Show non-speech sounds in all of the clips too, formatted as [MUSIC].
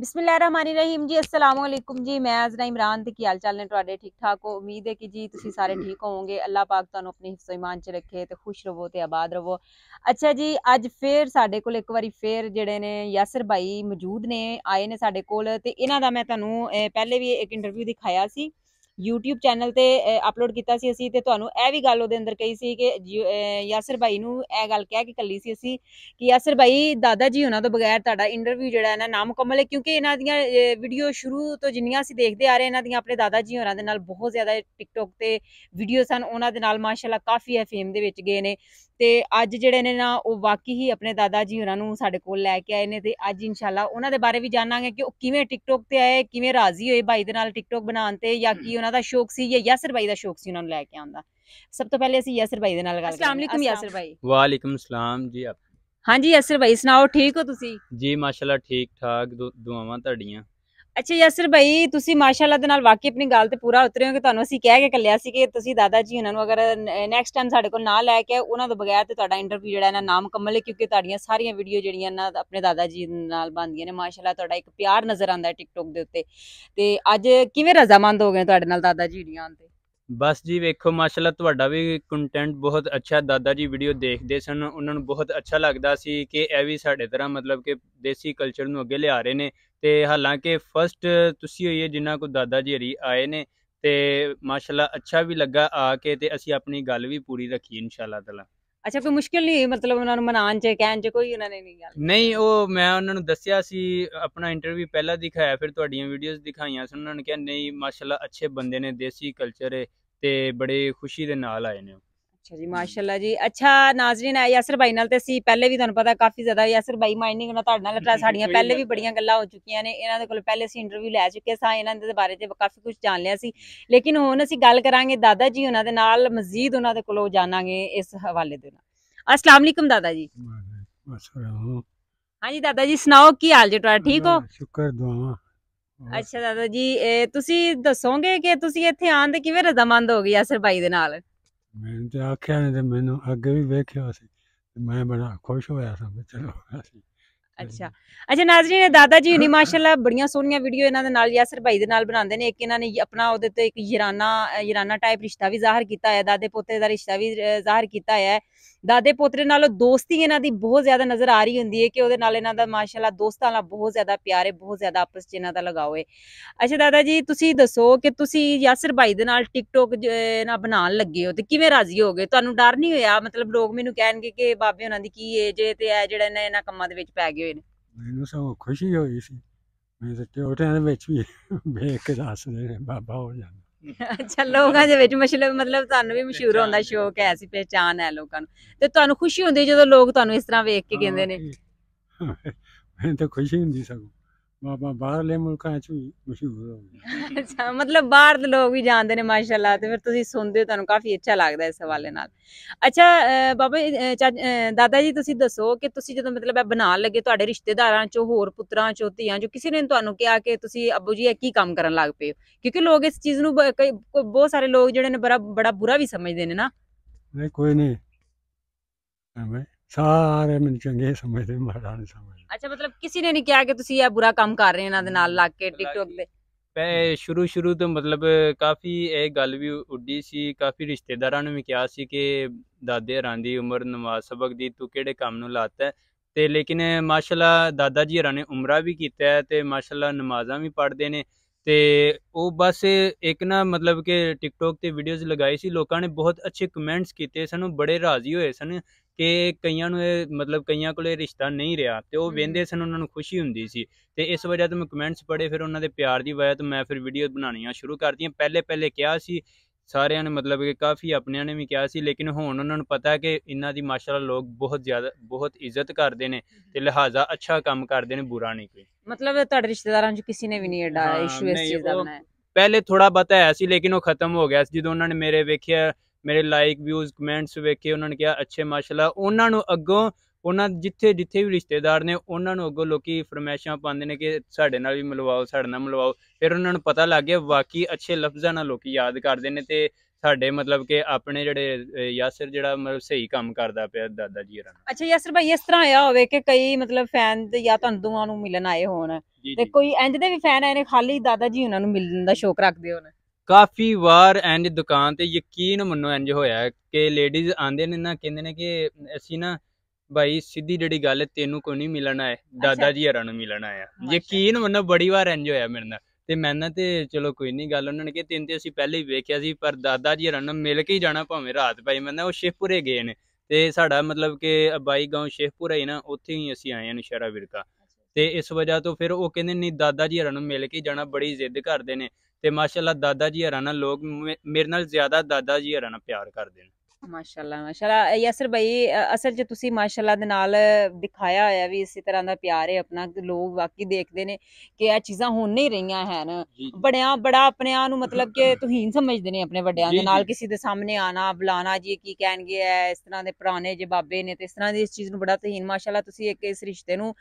ਬਿਸਮਿਲ੍ਲਾਹਿਰਰਹਿਮਾਨਿਰਰਹੀਮ ਜੀ ਅਸਲਾਮੁ ਅਲੈਕੁਮ ਜੀ ਮੈਂ ਅਜ਼ਰਾ ਇਮਰਾਨ ਤੇ ਕੀ ਹਾਲ ਚਾਲ ਨੇ ਤੁਹਾਡੇ ਠੀਕ ਠਾਕ ਹੋ ਉਮੀਦ ਹੈ ਕਿ ਜੀ ਤੁਸੀਂ ਸਾਰੇ ਠੀਕ ਹੋਵੋਗੇ ਅੱਲਾਹ ਪਾਕ ਤੁਹਾਨੂੰ ਆਪਣੇ ਹਿਫਜ਼ ਇਮਾਨ ਚ ਰੱਖੇ ਤੇ ਖੁਸ਼ ਰਹੋ ਤੇ ਆਬਾਦ ਰਹੋ ਅੱਛਾ ਜੀ ਅੱਜ ਫੇਰ ਸਾਡੇ ਕੋਲ ਇੱਕ ਵਾਰੀ ਫੇਰ ਜਿਹੜੇ ਨੇ ਯਾਸਰ ਭਾਈ ਮੌਜੂਦ ਨੇ ਆਏ ਨੇ ਸਾਡੇ ਕੋਲ ਤੇ ਇਹਨਾਂ ਦਾ ਮੈਂ ਤੁਹਾਨੂੰ ਪਹਿਲੇ ਵੀ ਇੱਕ ਇੰਟਰਵਿਊ ਦਿਖਾਇਆ ਸੀ YouTube ਚੈਨਲ ਤੇ ਅਪਲੋਡ ਕੀਤਾ ਸੀ ਅਸੀਂ ਤੇ ਤੁਹਾਨੂੰ ਇਹ ਵੀ ਗੱਲ ਉਹਦੇ ਅੰਦਰ ਕਹੀ ਸੀ ਕਿ ਯਾਸਰ ਭਾਈ ਨੂੰ ਇਹ ਗੱਲ ਕਹਿ ਕੇ ਕੱਲੀ ਸੀ ਅਸੀਂ ਕਿ ਯਾਸਰ ਭਾਈ ਦਾਦਾ ਜੀ ਉਹਨਾਂ ਤੋਂ ਬਗੈਰ ਤੁਹਾਡਾ ਇੰਟਰਵਿਊ ਜਿਹੜਾ ਹੈ ਨਾ ਨਾਮੁਕਮਲ ਹੈ ਕਿਉਂਕਿ ਇਹਨਾਂ ਦੀਆਂ ਵੀਡੀਓ ਸ਼ੁਰੂ ਤੋਂ ਜਿੰਨੀਆਂ ਅਸੀਂ ਦੇਖਦੇ ਆ ਰਹੇ ਇਹਨਾਂ ਦੀਆਂ ਆਪਣੇ ਦਾਦਾ ਜੀ ਹੋਰਾਂ ਦੇ ਨਾਲ ਬਹੁਤ ਜ਼ਿਆਦਾ ਟਿਕਟੋਕ ਤੇ ਵੀਡੀਓ ਸਨ ਉਹਨਾਂ ਦੇ ਨਾਲ ਮਾਸ਼ਾਅੱਲਾ ਕਾਫੀ ਹੈ ਫੇਮ ਦੇ ਵਿੱਚ ਗਏ ਨੇ ਤੇ ਅੱਜ ਜਿਹੜੇ ਨੇ ਨਾ ਉਹ ਵਾਕਈ ਹੀ ਆਪਣੇ ਦਾਦਾ ਜੀ ਹੋਰਾਂ ਨੂੰ ਸਾਡੇ ਕੋਲ ਲੈ ਕੇ ਆਏ ਨੇ ਤੇ ਅੱਜ ਇਨਸ਼ਾਅੱਲਾ ਉਹਨਾਂ ਦੇ ਬਾਰੇ ਵੀ ਜਾਣਾਂਗੇ ਕਿ ਉਹ ਕਿਵੇਂ ਟਿਕਟੌਕ ਤੇ ਆਏ ਕਿਵੇਂ ਰਾਜ਼ੀ ਹੋਏ ਭਾਈ ਦੇ ਨਾਲ ਟਿਕਟੌਕ ਬਣਾਉਣ ਤੇ ਜਾਂ ਕੀ ਉਹਨਾਂ ਦਾ ਸ਼ੌਕ ਸੀ ਜਾਂ ਯਾਸਰ ਭਾਈ ਦਾ ਸ਼ੌਕ ਸੀ ਉਹਨਾਂ ਨੂੰ ਲੈ ਕੇ ਆਉਂਦਾ ਸਭ ਤੋਂ ਪਹਿਲੇ ਅਸੀਂ ਯਾਸਰ ਭਾਈ ਦੇ ਨਾਲ ਗੱਲ ਅਸਲਾਮ ਅਲੈਕਮ ਯਾਸਰ ਭਾਈ ਵਾਲੇਕਮ ਸਲਾਮ ਜੀ ਆਪ ਹਾਂਜੀ ਯਾਸਰ ਭਾਈ ਸੁਣਾਓ ਠੀਕ ਹੋ ਤੁਸੀਂ ਜੀ ਮਾਸ਼ਾਅੱਲਾ ਠੀਕ ਠਾਕ ਦੁਆਵਾਂ ਤੁਹਾਡੀਆਂ ਅੱਛਾ ਯਸਰ ਭਾਈ ਤੁਸੀਂ ਮਾਸ਼ਾਅੱਲਾ ਦੇ ਨਾਲ ਵਾਕਈ ਆਪਣੀ ਗੱਲ ਤੇ ਪੂਰਾ ਉਤਰੇ ਹੋ ਕਿ ਤੁਹਾਨੂੰ ਅਸੀਂ ਕਹਿ ਕੇ ਕੱਲਿਆ ਸੀ ਕਿ ਤੁਸੀਂ ਦਾਦਾ ਜੀ ਉਹਨਾਂ ਨੂੰ ਅਗਰ ਨੈਕਸਟ ਟਾਈਮ ਸਾਡੇ ਕੋਲ ਨਾ ਲੈ ਕੇ ਉਹਨਾਂ ਤੋਂ ਬਗੈਰ ਤੇ ਤੁਹਾਡਾ ਇੰਟਰਵਿਊ ਜਿਹੜਾ ਨਾ ਨਾਮ ਮੁਕੰਮਲ ਹੈ ਕਿਉਂਕਿ ਤੁਹਾਡੀਆਂ ਸਾਰੀਆਂ ਵੀਡੀਓ ਜਿਹੜੀਆਂ ਨਾ ਆਪਣੇ ਦਾਦਾ ਜੀ ਨਾਲ ਬੰਦੀਆਂ ਨੇ ਮਾਸ਼ਾਅੱਲਾ ਤੁਹਾਡਾ ਇੱਕ ਪਿਆਰ ਨਜ਼ਰ ਆਉਂਦਾ ਹੈ ਟਿਕਟੌਕ ਦੇ ਉੱਤੇ ਤੇ ਅੱਜ ਕਿਵੇਂ ਰਜ਼ਾਮੰਦ ਹੋ ਗਏ ਤੁਹਾਡੇ ਨਾਲ ਦਾਦਾ ਜੀ ਜਿਹੜੀਆਂ ਤੇ ਬਸ ਜੀ ਵੇਖੋ ਮਾਸ਼ਾਅੱਲਾ ਤੁਹਾਡਾ ਵੀ ਕੰਟੈਂਟ ਬਹੁਤ ਅੱਛਾ ਦਾਦਾ ਜੀ ਵੀਡੀਓ ਦੇਖਦੇ ਸਨ ਉਹਨਾਂ ਨੂੰ ਬਹੁਤ ਅੱਛਾ ਲੱਗਦਾ ਸੀ ਕਿ ਇਹ ਵੀ ਸਾਡੇ ਤਰ੍ਹਾਂ ਮਤਲਬ ਕਿ ਦੇਸੀ ਕਲਚਰ ਨੂੰ ਅੱਗੇ ਲਿਆ ਰਹੇ ਨੇ ਤੇ ਹਾਲਾਂਕਿ ਫਸਟ ਤੁਸੀਂ ਹੋਈਏ ਜਿਨ੍ਹਾਂ ਕੋ ਦਾਦਾ ਜੀ ਹਰੀ ਆਏ ਨੇ ਤੇ ਮਾਸ਼ਾਅੱਲਾ ਅੱਛਾ ਵੀ ਲੱਗਾ ਆ ਕੇ ਤੇ ਅਸੀਂ ਆਪਣੀ ਗੱਲ ਵੀ ਪੂਰੀ ਰੱਖੀ ਇਨਸ਼ਾਅੱਲਾ ਤਾਲਾ ਅੱਛਾ ਕੋਈ ਮੁਸ਼ਕਿਲ ਨਹੀਂ ਮਤਲਬ ਉਹਨਾਂ ਨੂੰ ਮਨਾਉਣ ਚ ਕਹਿਣ ਚ ਕੋਈ ਉਹਨਾਂ ਨੇ ਨਹੀਂ ਗੱਲ ਨਹੀਂ ਉਹ ਮੈਂ ਉਹਨਾਂ ਨੂੰ ਦੱਸਿਆ ਸੀ ਆਪਣਾ ਇੰਟਰਵਿਊ ਪਹਿਲਾਂ ਦਿਖਾਇਆ ਫਿਰ ਤੁਹਾਡੀਆਂ ਵੀਡੀਓਜ਼ ਦਿਖਾਈਆਂ ਸੀ ਉਹਨਾਂ ਨੇ ਕਿਹਾ ਨਹੀਂ ਮਾਸ਼ਾਅੱਲਾ ਅੱਛੇ ਬੰਦੇ ਨੇ ਦੇਸੀ ਕਲਚਰ ਤੇ ਬੜੇ ਖੁਸ਼ੀ ਦੇ ਨਾਲ ਆਏ ਨੇ ਅੱਛਾ ਜੀ ਮਾਸ਼ਾਅੱਲਾ ਜੀ ਅੱਛਾ ਨਾਜ਼ਰੀਨ ਆ ਯਾਸਰ ਭਾਈ ਨਾਲ ਤੇ ਅਸੀਂ ਪਹਿਲੇ ਵੀ ਤੁਹਾਨੂੰ ਪਤਾ ਕਾਫੀ ਜ਼ਿਆਦਾ ਯਾਸਰ ਭਾਈ ਮਾਈਨਿੰਗ ਨਾਲ ਤੁਹਾਡੇ ਨਾਲ ਸਾਡੀਆਂ ਪਹਿਲੇ ਵੀ ਬੜੀਆਂ ਗੱਲਾਂ ਹੋ ਚੁੱਕੀਆਂ ਨੇ ਇਹਨਾਂ ਦੇ ਕੋਲ ਪਹਿਲੇ ਅਸੀਂ ਇੰਟਰਵਿਊ ਲੈ ਚੁੱਕੇ ਸਾਂ ਇਹਨਾਂ ਦੇ ਬਾਰੇ ਤੇ ਕਾਫੀ ਕੁਝ ਜਾਣ ਲਿਆ ਸੀ ਲੇਕਿਨ ਹੁਣ ਅਸੀਂ ਗੱਲ ਕਰਾਂਗੇ ਦਾਦਾ ਜੀ ਉਹਨਾਂ ਦੇ ਨਾਲ ਮਜ਼ੀਦ ਉਹਨਾਂ ਦੇ ਕੋਲੋਂ ਜਾਣਾਂਗੇ ਇਸ ਹਵਾਲੇ ਦੇ ਨਾਲ ਅਸਲਾਮ ਅਲੈਕਮ ਦਾਦਾ ਜੀ ਹਾਂਜੀ ਦਾਦਾ ਜੀ ਸੁਣਾਓ ਕੀ ਹਾਲ ਜੀ ਤੁਹਾਡਾ ਠੀਕ ਹੋ ਸ਼ੁਕਰ ਦੁਆਵਾਂ ਅੱਛਾ ਦਾਦਾ ਜੀ ਤੁਸੀਂ ਦੱਸੋਗੇ ਕਿ ਤੁਸੀਂ ਇੱਥੇ ਆਣ ਦੇ ਕਿਵੇਂ ਰਜ਼ਾਮੰਦ ਹੋ ਗਏ ਯਾਸਰ ਭਾਈ ਦੇ ਨਾਲ ਮੈਂ ਤੇ ਆਖਿਆ ਨੇ ਤੇ ਮੈਨੂੰ ਅੱਗੇ ਵੀ ਵੇਖਿਆ ਸੀ ਤੇ ਮੈਂ ਬੜਾ ਖੁਸ਼ ਹੋਇਆ ਸਾਂ ਵੀ ਚਲੋ ਅਸੀਂ ਅੱਛਾ ਅੱਛਾ ਨਾਜ਼ਰੀਨ ਇਹ ਦਾਦਾ ਜੀ ਨੇ ਮਾਸ਼ਾਅੱਲਾ ਬੜੀਆਂ ਸੋਹਣੀਆਂ ਵੀਡੀਓ ਇਹਨਾਂ ਦੇ ਨਾਲ ਯਾਸਰ ਭਾਈ ਦੇ ਨਾਲ ਬਣਾਉਂਦੇ ਨੇ ਇੱਕ ਇਹਨਾਂ ਨੇ ਆਪਣਾ ਉਹਦੇ ਤੇ ਇੱਕ ਯਰਾਨਾ ਯਰਾਨਾ ਟਾਈਪ ਰਿਸ਼ਤਾ ਵੀ ਜ਼ਾਹਰ ਕੀਤਾ ਹੈ ਦਾਦੇ ਪੋਤੇ ਦਾ ਰਿਸ਼ਤਾ ਵੀ ਜ਼ਾਹਰ ਕੀਤਾ ਹੈ ਦਾਦੇ ਪੋਤਰੇ ਨਾਲ ਦੋਸਤੀ ਇਹਨਾਂ ਦੀ ਬਹੁਤ ਜ਼ਿਆਦਾ ਨਜ਼ਰ ਆ ਰਹੀ ਹੁੰਦੀ ਹੈ ਕਿ ਉਹਦੇ ਨਾਲ ਇਹਨਾਂ ਦਾ ਮਾਸ਼ਾਅੱਲਾ ਦੋਸਤਾਂ ਨਾਲ ਬਹੁਤ ਜ਼ਿਆਦਾ ਪਿਆਰ ਹੈ ਬਹੁਤ ਜ਼ਿਆਦਾ ਆਪਸ 'ਚ ਇਹਨਾਂ ਦਾ ਲਗਾਓ ਹੈ ਅੱਛਾ ਦਾਦਾ ਜੀ ਤੁਸੀਂ ਦੱਸੋ ਕਿ ਤੁਸੀਂ ਯਾਸਰ ਭਾਈ ਦੇ ਨਾਲ ਟਿਕਟੋਕ ਨਾ ਬਣਾਉਣ ਲੱਗੇ ਹੋ ਤੇ ਕਿਵੇਂ ਰਾਜ਼ੀ ਹੋ ਗਏ ਤੁਹਾਨੂੰ ਡਰ ਨਹੀਂ ਹੋਇਆ ਮਤਲਬ ਲੋਕ ਮੈਨੂੰ ਕਹਿਣਗੇ ਕਿ ਬਾਬੇ ਉਹਨਾਂ ਦੀ ਕੀ ਏਜ ਹੈ ਤੇ ਐ ਜਿਹੜਾ ਇਹਨਾਂ ਕੰਮਾਂ ਦੇ ਵਿੱਚ ਪੈ ਗਏ ਹੋਏ ਨੇ ਮੈਨੂੰ ਸਭ ਖੁਸ਼ੀ ਹੋਈ ਸੀ ਮੈਂ ਤੇ ਉਹ ਟਾਈਮ ਵਿੱਚ ਵੀ ਵੇਖ ਕੇ ਦੱਸਦੇ ਨੇ ਬਾਬਾ ਹੋ ਜਾਂਦਾ ਅੱਛਾ ਲੋਕਾਂ ਦੇ ਵਿੱਚ ਮਸ਼ਲਬ ਮਤਲਬ ਤੁਹਾਨੂੰ ਵੀ ਮਸ਼ਹੂਰ ਹੋਣ ਦਾ ਸ਼ੌਕ ਹੈ ਸੀ ਪਛਾਣ ਹੈ ਲੋਕਾਂ ਨੂੰ ਤੇ ਤੁਹਾਨੂੰ ਖੁਸ਼ੀ ਹੁੰਦੀ ਜਦੋਂ ਲੋਕ ਤੁਹਾਨੂੰ ਇਸ ਤਰ੍ਹਾਂ ਵੇਖ ਕੇ ਕਹਿੰਦੇ ਨੇ ਮੈਨੂੰ ਤਾਂ ਖੁਸ਼ੀ ਹੁੰਦੀ ਸਗੋਂ ਬਾਬਾ ਬਾਹਰਲੇ ਮੁਲਕਾਂ 'ਚ ਵੀ ਮਸ਼ਹੂਰ ਹੋ ਗਿਆ [LAUGHS] ਅੱਛਾ ਮਤਲਬ ਬਾਹਰ ਦੇ ਲੋਕ ਵੀ ਜਾਣਦੇ ਨੇ ਮਾਸ਼ਾਅੱਲਾ ਤੇ ਫਿਰ ਤੁਸੀਂ ਸੁਣਦੇ ਹੋ ਤੁਹਾਨੂੰ ਕਾਫੀ ਅੱਛਾ ਲੱਗਦਾ ਇਸ ਹਵਾਲੇ ਨਾਲ ਅੱਛਾ ਬਾਬਾ ਜੀ, ਦਾਦਾ ਜੀ ਤੁਸੀਂ ਦੱਸੋ ਕਿ ਤੁਸੀਂ ਜਦੋਂ ਮਤਲਬ ਇਹ ਬਣਾਉਣ ਲੱਗੇ ਤੁਹਾਡੇ ਰਿਸ਼ਤੇਦਾਰਾਂ 'ਚੋਂ ਹੋਰ ਪੁੱਤਰਾਂ 'ਚੋਂ ਧੀਆਂ 'ਚੋਂ ਕਿਸੇ ਨੇ ਤੁਹਾਨੂੰ ਕਿਹਾ ਕਿ ਤੁਸੀਂ ਅੱਬੂ ਜੀ ਇਹ ਕੀ ਕੰਮ ਕਰਨ ਲੱਗ ਪਏ ਹੋ ਕਿਉਂਕਿ ਲੋਕ ਇਸ ਚੀਜ਼ ਨੂੰ ਬਹੁਤ ਸਾਰੇ ਲੋਕ ਜਿਹੜੇ ਨੇ ਬੜਾ ਬੜਾ ਬੁਰਾ ਵੀ ਸਮਝਦੇ ਨੇ ਨਾ ਨਹੀਂ ਕੋਈ ਨਹੀਂ ਸਾਰੇ ਮੈਨੂੰ ਚੰਗੇ ਸਮਝਦੇ ਮਾੜਾ ਨਹੀਂ ਸਮਝਦੇ ਅੱਛਾ ਮਤਲਬ ਕਿਸੇ ਨੇ ਨਹੀਂ ਕਿਹਾ ਕਿ ਤੁਸੀਂ ਇਹ ਬੁਰਾ ਕੰਮ ਕਰ ਰਹੇ ਹੋ ਇਹਨਾਂ ਦੇ ਨਾਲ ਲੱਗ ਕੇ ਟਿਕਟੋਕ ਤੇ ਪਹਿ ਸ਼ੁਰੂ ਸ਼ੁਰੂ ਤੋਂ ਮਤਲਬ ਕਾਫੀ ਇਹ ਗੱਲ ਵੀ ਉੱਡੀ ਸੀ ਕਾਫੀ ਰਿਸ਼ਤੇਦਾਰਾਂ ਨੂੰ ਵੀ ਕਿਹਾ ਸੀ ਕਿ ਦਾਦੇ ਹਰਾਂ ਦੀ ਉਮਰ ਨਮਾਜ਼ ਸਬਕ ਦੀ ਤੂੰ ਕਿਹੜੇ ਕੰਮ ਨੂੰ ਲਾਤਾ ਤੇ ਲੇਕਿਨ ਮਾਸ਼ਾਅੱਲਾ ਦਾਦਾ ਜੀ ਹਰਾਂ ਨੇ ਉਮਰਾ ਵੀ ਕੀਤਾ ਹੈ ਤੇ ਮਾਸ਼ਾਅੱਲਾ ਨਮਾਜ਼ਾਂ ਵੀ ਪੜ੍ਹਦੇ ਨੇ ਤੇ ਉਹ ਬਸ ਇੱਕ ਨਾ ਮਤਲਬ ਕਿ ਟਿਕਟੋਕ ਤੇ ਵੀਡੀਓਜ਼ ਲਗਾਈ ਸੀ ਲੋਕਾਂ ਨੇ ਬਹੁਤ ਅੱਛੇ ਕਮੈਂਟਸ ਕੀਤੇ ਸਾਨੂੰ ਬੜੇ ਰਾਜ਼ੀ ਹੋਏ ਸਨ ਕਿ ਕਈਆਂ ਨੂੰ ਇਹ ਮਤਲਬ ਕਈਆਂ ਕੋਲੇ ਰਿਸ਼ਤਾ ਨਹੀਂ ਰਿਹਾ ਤੇ ਉਹ ਵੇਂਦੇ ਸਨ ਉਹਨਾਂ ਨੂੰ ਖੁਸ਼ੀ ਹੁੰਦੀ ਸੀ ਤੇ ਇਸ ਵਜ੍ਹਾ ਤੋਂ ਮੈਂ ਕਮੈਂਟਸ ਪੜ੍ਹੇ ਫਿਰ ਉਹਨਾਂ ਦੇ ਪਿਆਰ ਦੀ ਵਜ੍ਹਾ ਤੋਂ ਮੈਂ ਫਿਰ ਵੀਡੀਓ ਬਣਾਉਣੀਆਂ ਸ਼ੁਰੂ ਕਰਤੀਆਂ ਪਹਿਲੇ ਪਹਿਲੇ ਕਿਹਾ ਸੀ ਸਾਰਿਆਂ ਨੇ ਮਤਲਬ ਕਿ ਕਾਫੀ ਆਪਣਿਆਂ ਨੇ ਵੀ ਕਿਹਾ ਸੀ ਲੇਕਿਨ ਹੁਣ ਉਹਨਾਂ ਨੂੰ ਪਤਾ ਹੈ ਕਿ ਇਹਨਾਂ ਦੀ ਮਾਸ਼ਾਅੱਲਾ ਲੋਕ ਬਹੁਤ ਜ਼ਿਆਦਾ ਬਹੁਤ ਇੱਜ਼ਤ ਕਰਦੇ ਨੇ ਤੇ ਲਿਹਾਜ਼ਾ ਅੱਛਾ ਕੰਮ ਕਰਦੇ ਨੇ ਬੁਰਾ ਨਹੀਂ ਕੋਈ ਮਤਲਬ ਤੁਹਾਡੇ ਰਿਸ਼ਤੇਦਾਰਾਂ ਚ ਕਿਸੇ ਨੇ ਵੀ ਨਹੀਂ ਐਡਾ ਇਸ਼ੂ ਇਸ ਚੀਜ਼ ਦਾ ਬਣਾਇਆ ਪਹਿਲੇ ਥੋੜਾ ਬਤਾ ਸੀ ਲੇਕਿਨ ਉਹ ਖਤਮ ਹੋ ਗਿਆ ਸੀ ਜਦੋਂ ਉਹਨਾਂ ਨੇ ਮੇਰੇ ਵੇਖਿਆ ਮੇਰੇ ਲਾਈਕ ਵਿਊਜ਼ ਕਮੈਂਟਸ ਵੇਖੇ ਉਹਨਾਂ ਨੇ ਕਿਹਾ ਅੱਛੇ ਮਾਸ਼ਾਅੱਲਾ ਉਹਨਾਂ ਨੂੰ ਅੱਗੋਂ ਉਹਨਾਂ ਜਿੱਥੇ ਜਿੱਥੇ ਵੀ ਰਿਸ਼ਤੇਦਾਰ ਨੇ ਉਹਨਾਂ ਨੂੰ ਅੱਗੋਂ ਲੋਕੀ ਫਰਮੈਸ਼ਾਂ ਪਾਉਂਦੇ ਨੇ ਕਿ ਸਾਡੇ ਨਾਲ ਵੀ ਮਿਲਵਾਓ ਸਾਡੇ ਨਾਲ ਮਿਲਵਾਓ ਫਿਰ ਉਹਨਾਂ ਨੂੰ ਪਤਾ ਲੱਗ ਗਿਆ ਵਾਕਈ ਅੱਛੇ ਲਫ਼ਜ਼ਾਂ ਨਾਲ ਲੋਕੀ ਯਾਦ ਕਰਦੇ ਨੇ ਤੇ ਸਾਡੇ ਮਤਲਬ ਕਿ ਆਪਣੇ ਜਿਹੜੇ ਯਾਸਰ ਜਿਹੜਾ ਮਤਲਬ ਸਹੀ ਕੰਮ ਕਰਦਾ ਪਿਆ ਦਾਦਾ ਜੀ ਹਰਾਂ ਅੱਛਾ ਯਾਸਰ ਭਾਈ ਇਸ ਤਰ੍ਹਾਂ ਆਇਆ ਹੋਵੇ ਕਿ ਕਈ ਮਤਲਬ ਫੈਨ ਜਾਂ ਤੁਹਾਨੂੰ ਦੋਵਾਂ ਨੂੰ ਮਿਲਣ ਆਏ ਹੋਣ ਤੇ ਕੋਈ ਇੰਜ ਦੇ ਵੀ ਫੈਨ ਆਏ ਨੇ ਖਾਲੀ ਦਾਦਾ ਜੀ ਉਹਨਾਂ ਨੂੰ ਮਿਲਣ ਦਾ ਸ਼ੌਕ ਰੱਖਦੇ ਹੋਣ ਕਾਫੀ ਵਾਰ ਇੰਜ ਦੁਕਾਨ ਤੇ ਯਕੀਨ ਮੰਨੋ ਇੰਜ ਹੋਇਆ ਕਿ ਲੇਡੀਜ਼ ਆਂਦੇ ਨੇ ਨਾ ਕਹਿੰਦੇ ਨੇ ਕਿ ਅਸੀਂ ਨਾ ਭਾਈ ਸਿੱਧੀ ਜਿਹੜੀ ਗੱਲ ਹੈ, ਤੈਨੂੰ ਕੋਈ ਨਹੀਂ ਮਿਲਣਾ ਹੈ ਦਾਦਾ ਜੀ ਹਰਾਂ ਨੂੰ ਮਿਲਣਾ ਹੈ ਯਕੀਨ ਮੰਨੋ ਬੜੀ ਵਾਰ ਇੰਜ ਹੋਇਆ ਮੇਰੇ ਨਾਲ ਤੇ ਮੈਂ ਨਾ ਤੇ ਚਲੋ ਕੋਈ ਨਹੀਂ ਗੱਲ ਉਹਨਾਂ ਨੇ ਕਿ ਤਿੰਨ ਤੇ ਅਸੀਂ ਪਹਿਲੇ ਹੀ ਵੇਖਿਆ ਸੀ ਪਰ ਦਾਦਾ ਜੀ ਹਰਾਂ ਨੂੰ ਮਿਲ ਕੇ ਹੀ ਜਾਣਾ ਭਾਵੇਂ ਰਾਤ ਭਾਈ ਮੈਂ ਨਾ ਉਹ ਸ਼ੇਖਪੁਰੇ ਗਏ ਨੇ ਤੇ ਸਾਡਾ ਮਤਲਬ ਕਿ ਬਾਈ گاؤں ਸ਼ੇਖਪੁਰਾ ਹੀ ਨਾ ਉੱਥੇ ਹੀ ਅਸੀਂ ਆਏ ਹਾਂ ਨਸ਼ਹਿਰਾ ਵਿਰਕਾ ਤੇ ਇਸ ਵਜ੍ਹਾ ਤੋਂ ਫਿਰ ਉਹ ਕਹਿੰਦੇ ਨਹੀਂ ਦਾਦਾ ਜੀ ਹਰਾਂ ਨੂੰ ਮਿਲ ਕੇ ਜਾਣਾ ਬੜੀ ਜ਼ਿੱਦ ਕਰਦੇ ਨੇ ਤੇ ਮਾਸ਼ਾਅੱਲਾ ਦਾਦਾ ਜੀ ਹਰਾਂ ਨਾਲ ਲੋਕ ਮੇਰੇ ਨਾਲ ਜ਼ਿਆਦਾ ਦਾਦਾ ਜੀ ਹਰਾਂ ਨਾਲ ਪਿਆਰ ਕਰਦੇ ਨੇ ਮਾਸ਼ਾਅੱਲਾ ਮਾਸ਼ਾਅੱਲਾ ਯਾਸਰ ਭਾਈ ਅਸਲ 'ਚ ਤੁਸੀਂ ਮਾਸ਼ਾਅੱਲਾ ਦੇ ਨਾਲ ਦਿਖਾਇਆ ਹੋਇਆ ਵੀ ਇਸੇ ਤਰ੍ਹਾਂ ਦਾ ਪਿਆਰ ਹੈ ਆਪਣਾ ਲੋਕ ਵਾਕਈ ਦੇਖਦੇ ਨੇ ਕਿ ਇਹ ਚੀਜ਼ਾਂ ਹੁਣ ਨਹੀਂ ਰਹੀਆਂ ਹਨ ਬੜਿਆ ਬੜਾ ਆਪਣੇ ਆ ਨੂੰ ਮਤਲਬ ਕਿ ਤੁਹੀਨ ਸਮਝਦੇ ਨੇ ਆਪਣੇ ਵੱਡਿਆਂ ਦੇ ਨਾਲ ਕਿਸੇ ਦੇ ਸਾਹਮਣੇ ਆਣਾ ਬੁਲਾਣਾ ਜੀ ਕੀ ਕਹਿਣਗੇ ਐ ਇਸ ਤਰ੍ਹਾਂ ਦੇ ਪੁਰਾਣੇ ਜੇ ਬਾਬੇ ਨੇ ਤੇ ਇਸ ਤਰ੍ਹਾਂ ਦੀ ਇਸ ਚੀਜ਼ ਨੂੰ ਬੜਾ ਤੁਹੀਨ ਮਾਸ਼ਾਅੱਲਾ ਤੁਸੀਂ ਇੱਕ ਇਸ ਰਿਸ਼ਤੇ ਨੂੰ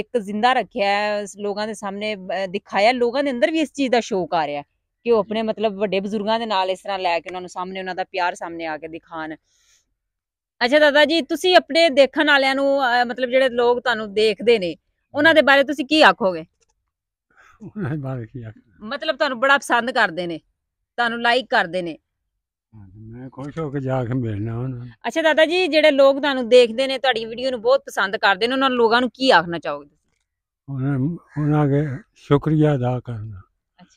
ਇੱਕ ਜ਼ਿੰਦਾ ਰੱਖਿਆ ਹੈ ਲੋਕਾਂ ਦੇ ਸਾਹਮਣੇ ਦਿਖਾਇਆ ਲੋਕਾਂ ਦੇ ਅੰਦਰ ਵੀ ਇਸ ਚੀਜ਼ ਦਾ ਸ਼ੌਕ ਆ ਰਿਹਾ ਕਿ ਉਹ ਆਪਣੇ ਮਤਲਬ ਵੱਡੇ ਬਜ਼ੁਰਗਾਂ ਦੇ ਨਾਲ ਇਸ ਤਰ੍ਹਾਂ ਲੈ ਕੇ ਉਹਨਾਂ ਨੂੰ ਸਾਹਮਣੇ ਉਹਨਾਂ ਦਾ ਪਿਆਰ ਸਾਹਮਣੇ ਆ ਕੇ ਦਿਖਾਣ ਅੱਛਾ ਦਾਦਾ ਜੀ ਤੁਸੀਂ ਆਪਣੇ ਦੇਖਣ ਵਾਲਿਆਂ ਨੂੰ ਮਤਲਬ ਜਿਹੜੇ ਲੋਕ ਤੁਹਾਨੂੰ ਦੇਖਦੇ ਨੇ ਉਹਨਾਂ ਦੇ ਬਾਰੇ ਤੁਸੀਂ ਕੀ ਆਖੋਗੇ ਉਹਨਾਂ ਦੇ ਬਾਰੇ ਕੀ ਆਖ ਮਤਲਬ ਤੁਹਾਨੂੰ ਬੜਾ ਪਸੰਦ ਕਰਦੇ ਨੇ ਤੁਹਾਨੂੰ ਲਾਈਕ ਕਰਦੇ ਨੇ ਮੈਂ ਖੁਸ਼ ਹੋ ਕੇ ਜਾ ਕੇ ਮਿਲਣਾ ਉਹਨਾਂ ਅੱਛਾ ਦਾਦਾ ਜੀ ਜਿਹੜੇ ਲੋਕ ਤੁਹਾਨੂੰ ਦੇਖਦੇ ਨੇ ਤੁਹਾਡੀ ਵੀਡੀਓ ਨੂੰ ਬਹੁਤ ਪਸੰਦ ਕਰਦੇ ਨੇ ਉਹਨਾਂ ਲੋਕਾਂ ਨੂੰ ਕੀ ਆਖਣਾ ਚਾਹੋਗੇ ਉਹਨਾਂ ਉਹਨਾਂ ਦੇ ਸ਼ੁਕਰੀਆ ਅਦਾ ਕਰਨਾ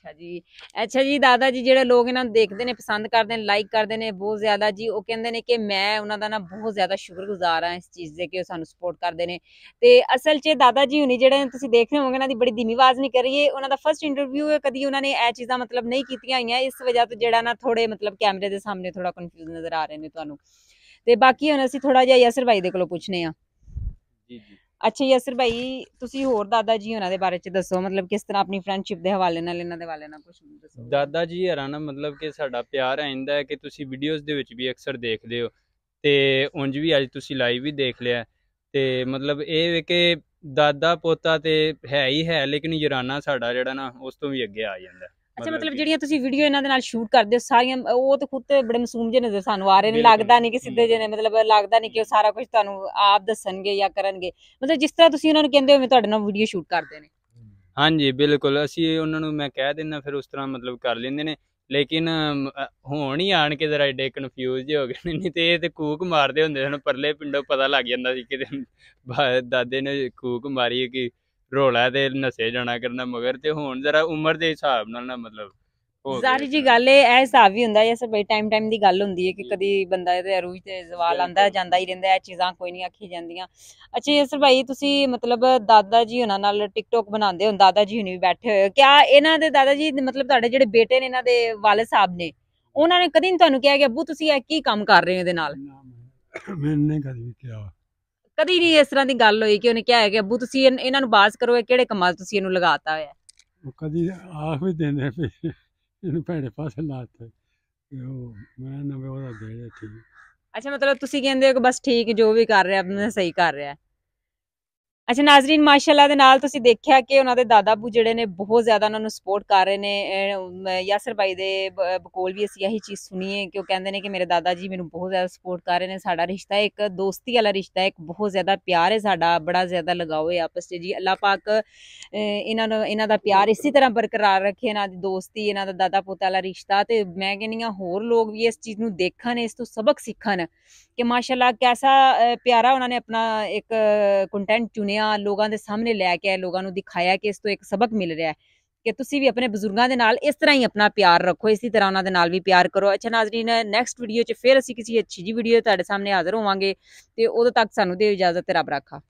ਅੱਛਾ ਜੀ ਅੱਛਾ ਜੀ ਦਾਦਾ ਜੀ ਜਿਹੜੇ ਲੋਕ ਇਹਨਾਂ ਨੂੰ ਦੇਖਦੇ ਨੇ ਪਸੰਦ ਕਰਦੇ ਨੇ ਲਾਈਕ ਕਰਦੇ ਨੇ ਬਹੁਤ ਜ਼ਿਆਦਾ ਜੀ ਉਹ ਕਹਿੰਦੇ ਨੇ ਕਿ ਮੈਂ ਉਹਨਾਂ ਦਾ ਨਾ ਬਹੁਤ ਜ਼ਿਆਦਾ ਸ਼ੁਕਰਗੁਜ਼ਾਰ ਆ ਇਸ ਚੀਜ਼ ਦੇ ਕਿ ਉਹ ਸਾਨੂੰ ਸਪੋਰਟ ਕਰਦੇ ਨੇ ਤੇ ਅਸਲ 'ਚ ਦਾਦਾ ਜੀ ਹੁਣੀ ਜਿਹੜੇ ਤੁਸੀਂ ਦੇਖ ਰਹੇ ਹੋਵੋਗੇ ਇਹਨਾਂ ਦੀ ਬੜੀ ਧੀਮੀ ਆਵਾਜ਼ ਨਹੀਂ ਕਰੀਏ ਉਹਨਾਂ ਦਾ ਫਰਸਟ ਇੰਟਰਵਿਊ ਹੈ ਕਦੀ ਉਹਨਾਂ ਨੇ ਇਹ ਚੀਜ਼ਾਂ ਮਤਲਬ ਨਹੀਂ ਕੀਤੀਆਂ ਹੋਈਆਂ ਇਸ ਵਜ੍ਹਾ ਤੋਂ ਜਿਹੜਾ ਨਾ ਥੋੜੇ ਮਤਲਬ ਕੈਮਰੇ ਦੇ ਸਾਹਮਣੇ ਥੋੜਾ ਕਨਫਿਊਜ਼ ਨਜ਼ਰ ਆ ਰਹੇ ਨੇ ਤੁਹਾਨੂੰ ਤੇ ਬਾਕੀ ਹੁਣ ਅਸੀਂ ਥੋੜਾ ਜਿਹਾ ਯਸਰ ਭਾਈ ਦੇ ਕੋਲੋਂ ਪੁੱਛਨੇ ਆ ਜੀ ਜੀ ਅੱਛਾ ਯਸਰ ਭਾਈ ਤੁਸੀਂ ਹੋਰ ਦਾਦਾ ਜੀ ਉਹਨਾਂ ਦੇ ਬਾਰੇ ਚ ਦੱਸੋ ਮਤਲਬ ਕਿਸ ਤਰ੍ਹਾਂ ਆਪਣੀ ਫਰੈਂਡਸ਼ਿਪ ਦੇ ਹਵਾਲੇ ਨਾਲ ਇਹਨਾਂ ਦੇ ਹਵਾਲੇ ਨਾਲ ਕੁਝ ਦੱਸੋ ਦਾਦਾ ਜੀ ਹਰਾਂ ਨਾਲ ਮਤਲਬ ਕਿ ਸਾਡਾ ਪਿਆਰ ਆਇੰਦਾ ਹੈ ਕਿ ਤੁਸੀਂ ਵੀਡੀਓਜ਼ ਦੇ ਵਿੱਚ ਵੀ ਅਕਸਰ ਦੇਖਦੇ ਹੋ ਤੇ ਉਂਝ ਵੀ ਅੱਜ ਤੁਸੀਂ ਲਾਈਵ ਵੀ ਦੇਖ ਲਿਆ ਤੇ ਮਤਲਬ ਇਹ ਵੇ ਕਿ ਦਾਦਾ ਪੋਤਾ ਤੇ ਹੈ ਹੀ ਹੈ ਲੇਕਿਨ ਯਰਾਨਾ ਸਾਡਾ ਜਿਹੜਾ ਨਾ ਉਸ ਤੋਂ ਵੀ ਅੱਗੇ ਆ ਜਾਂਦਾ ਅੱਛਾ ਮਤਲਬ ਜਿਹੜੀਆਂ ਤੁਸੀਂ ਵੀਡੀਓ ਇਹਨਾਂ ਦੇ ਨਾਲ ਸ਼ੂਟ ਕਰਦੇ ਹੋ ਸਾਰੀਆਂ ਉਹ ਤਾਂ ਖੁਦ ਬੜੇ ਮਸੂਮ ਜਿਹੇ ਨਜ਼ਰ ਸਾਨੂੰ ਆ ਰਹੇ ਨੇ ਲੱਗਦਾ ਨਹੀਂ ਕਿ ਸਿੱਧੇ ਜਿਹੇ ਨੇ ਮਤਲਬ ਲੱਗਦਾ ਨਹੀਂ ਕਿ ਉਹ ਸਾਰਾ ਕੁਝ ਤੁਹਾਨੂੰ ਆਪ ਦੱਸਣਗੇ ਜਾਂ ਕਰਨਗੇ ਮਤਲਬ ਜਿਸ ਤਰ੍ਹਾਂ ਤੁਸੀਂ ਉਹਨਾਂ ਨੂੰ ਕਹਿੰਦੇ ਹੋ ਮੈਂ ਤੁਹਾਡੇ ਨਾਲ ਵੀਡੀਓ ਸ਼ੂਟ ਕਰਦੇ ਨੇ ਹਾਂਜੀ ਬਿਲਕੁਲ ਅਸੀਂ ਉਹਨਾਂ ਨੂੰ ਮੈਂ ਕਹਿ ਦਿੰਦਾ ਫਿਰ ਉਸ ਤਰ੍ਹਾਂ ਮਤਲਬ ਕਰ ਲੈਂਦੇ ਨੇ ਲੇਕਿਨ ਹੋਣ ਹੀ ਆਣ ਕੇ ਜ਼ਰਾ ਏਡੇ ਕਨਫਿਊਜ਼ ਹੋ ਗਏ ਨਹੀਂ ਤੇ ਇਹ ਤੇ ਕੂਕ ਮਾਰਦੇ ਹੁੰਦੇ ਸਨ ਪਰਲੇ ਪਿੰਡੋਂ ਪਤਾ ਲੱਗ ਜਾਂਦਾ ਸੀ ਕਿ ਦਾਦੇ ਨੇ ਕੂਕ ਮਾਰੀ ਕਿ ਰੋਲਾ ਤੇ ਨਸੇ ਜਾਣਾ ਕਰਨਾ ਮਗਰ ਤੇ ਹੁਣ ਜ਼ਰਾ ਉਮਰ ਦੇ ਹਿਸਾਬ ਨਾਲ ਨਾ ਮਤਲਬ ਜ਼ਾਰੀ ਜੀ ਗੱਲ ਇਹ ਐ ਹਿਸਾਬ ਵੀ ਹੁੰਦਾ ਸਰ ਸਭ ਟਾਈਮ ਟਾਈਮ ਦੀ ਗੱਲ ਹੁੰਦੀ ਹੈ ਕਿ ਕਦੀ ਬੰਦਾ ਇਹਦੇ ਅਰੂਜ ਤੇ ਜ਼ਵਾਲ ਆਂਦਾ ਜਾਂਦਾ ਹੀ ਰਹਿੰਦਾ ਐ ਚੀਜ਼ਾਂ ਕੋਈ ਨਹੀਂ ਆਖੀ ਜਾਂਦੀਆਂ ਅੱਛਾ ਸਰ ਭਾਈ ਤੁਸੀਂ ਮਤਲਬ ਦਾਦਾ ਜੀ ਉਹਨਾਂ ਨਾਲ ਟਿਕਟੋਕ ਬਣਾਉਂਦੇ ਹੋ ਦਾਦਾ ਜੀ ਹੁਣ ਵੀ ਬੈਠੇ ਹੋਏ ਕਿਆ ਇਹਨਾਂ ਦੇ ਦਾਦਾ ਜੀ ਮਤਲਬ ਤੁਹਾਡੇ ਜਿਹੜੇ ਬੇਟੇ ਨੇ ਇਹਨਾਂ ਦੇ ਵਾਲਿਦ ਸਾਹਿਬ ਨੇ ਉਹਨਾਂ ਨੇ ਕਦੀ ਤੁਹਾਨੂੰ ਕਿਹਾ ਕਿ ਅੱਬੂ ਤੁਸੀਂ ਇਹ ਕੀ ਕੰਮ ਕਰ ਰਹੇ ਹੋ ਇਹਦੇ ਨਾਲ ਨਹੀਂ ਕਦੀ ਕਿਹਾ ਕਦੀ ਨਹੀਂ ਇਸ ਤਰ੍ਹਾਂ ਦੀ ਗੱਲ ਹੋਈ ਕਿ ਉਹਨੇ ਕਿਹਾ ਹੈ ਕਿ ਅੱਬੂ ਤੁਸੀਂ ਇਹਨਾਂ ਨੂੰ ਬਾਸ ਕਰੋ ਇਹ ਕਿਹੜੇ ਕਮਾਲ ਤੁਸੀਂ ਇਹਨੂੰ ਲਗਾਤਾ ਹੋਇਆ ਉਹ ਕਦੀ ਆਖ ਵੀ ਦਿੰਦੇ ਫਿਰ ਇਹਨੂੰ ਭੈੜੇ ਪਾਸੇ ਲਾਤੇ ਉਹ ਮੈਂ ਨਾ ਵੀ ਉਹਦਾ ਦੇ ਠੀਕ ਅੱਛਾ ਮਤਲਬ ਤੁਸੀਂ ਕਹਿੰਦੇ ਹੋ ਕਿ ਬਸ ਠੀਕ ਜੋ ਵੀ ਕਰ ਰਿਹਾ ਆਪਣੇ ਸਹੀ ਕਰ ਰਿਹਾ ਅੱਛਾ ਨਾਜ਼ਰੀਨ ਮਾਸ਼ਾਅੱਲਾ ਦੇ ਨਾਲ ਤੁਸੀਂ ਦੇਖਿਆ ਕਿ ਉਹਨਾਂ ਦੇ ਦਾਦਾ ਬੂ ਜਿਹੜੇ ਨੇ ਬਹੁਤ ਜ਼ਿਆਦਾ ਉਹਨਾਂ ਨੂੰ ਸਪੋਰਟ ਕਰ ਰਹੇ ਨੇ ਯਾਸਰ ਬਾਈ ਦੇ ਬਕੋਲ ਵੀ ਅਸੀਂ ਇਹੀ ਚੀਜ਼ ਸੁਣੀਏ ਕਿ ਉਹ ਕਹਿੰਦੇ ਨੇ ਕਿ ਮੇਰੇ ਦਾਦਾ ਜੀ ਮੈਨੂੰ ਬਹੁਤ ਜ਼ਿਆਦਾ ਸਪੋਰਟ ਕਰ ਰਹੇ ਨੇ ਸਾਡਾ ਰਿਸ਼ਤਾ ਇੱਕ ਦੋਸਤੀ ਵਾਲਾ ਰਿਸ਼ਤਾ ਹੈ ਇੱਕ ਬਹੁਤ ਜ਼ਿਆਦਾ ਪਿਆਰ ਹੈ ਸਾਡਾ ਬੜਾ ਜ਼ਿਆਦਾ ਲਗਾਓ ਹੈ ਆਪਸ ਵਿੱਚ ਜੀ ਅੱਲਾਹ ਪਾਕ ਇਹਨਾਂ ਨੂੰ ਇਹਨਾਂ ਦਾ ਪਿਆਰ ਇਸੇ ਤਰ੍ਹਾਂ ਬਰਕਰਾਰ ਰੱਖੇ ਇਹਨਾਂ ਦੀ ਦੋਸਤੀ ਇਹਨਾਂ ਦਾ ਦਾਦਾ ਪੋਤਾ ਵਾਲਾ ਰਿਸ਼ਤਾ ਤੇ ਮੈਂ ਕਹਿੰਨੀ ਆ ਹੋਰ ਲੋਕ ਵੀ ਇਸ ਚੀਜ਼ ਨੂੰ ਦੇਖਣ ਇਸ ਤੋਂ ਸਬਕ ਸਿੱਖਣ ਕਿ ਮਾਸ਼ਾਅੱਲਾ ਕਿਹਦਾ ਪਿਆਰਾ ਉਹਨਾਂ ਨੇ ਆਪਣਾ ਇੱਕ ਕੰਟੈਂਟ ਚੁਣਿਆ ਸੁਣਿਆ ਲੋਕਾਂ ਦੇ ਸਾਹਮਣੇ ਲੈ ਕੇ ਆਏ ਲੋਕਾਂ ਨੂੰ ਦਿਖਾਇਆ ਕਿ ਇਸ ਤੋਂ ਇੱਕ ਸਬਕ ਮਿਲ ਰਿਹਾ ਹੈ ਕਿ ਤੁਸੀਂ ਵੀ ਆਪਣੇ ਬਜ਼ੁਰਗਾਂ ਦੇ ਨਾਲ ਇਸ ਤਰ੍ਹਾਂ ਹੀ ਆਪਣਾ ਪਿਆਰ ਰੱਖੋ ਇਸੇ ਤਰ੍ਹਾਂ ਉਹਨਾਂ ਦੇ ਨਾਲ ਵੀ ਪਿਆਰ ਕਰੋ ਅੱਛਾ ਨਾਜ਼ਰੀਨ ਨੈਕਸਟ ਵੀਡੀਓ 'ਚ ਫੇਰ ਅਸੀਂ ਕਿਸੇ ਅੱਛੀ ਜੀ ਵੀਡੀਓ ਤੁਹਾਡੇ ਸਾਹਮਣੇ ਹਾਜ਼ਰ ਹੋਵਾਂਗੇ ਤੇ ਉਦੋਂ ਤੱਕ ਸਾਨੂੰ ਦੇ ਇਜਾਜ਼ਤ ਤੇ ਰੱਬ ਰੱਖਾ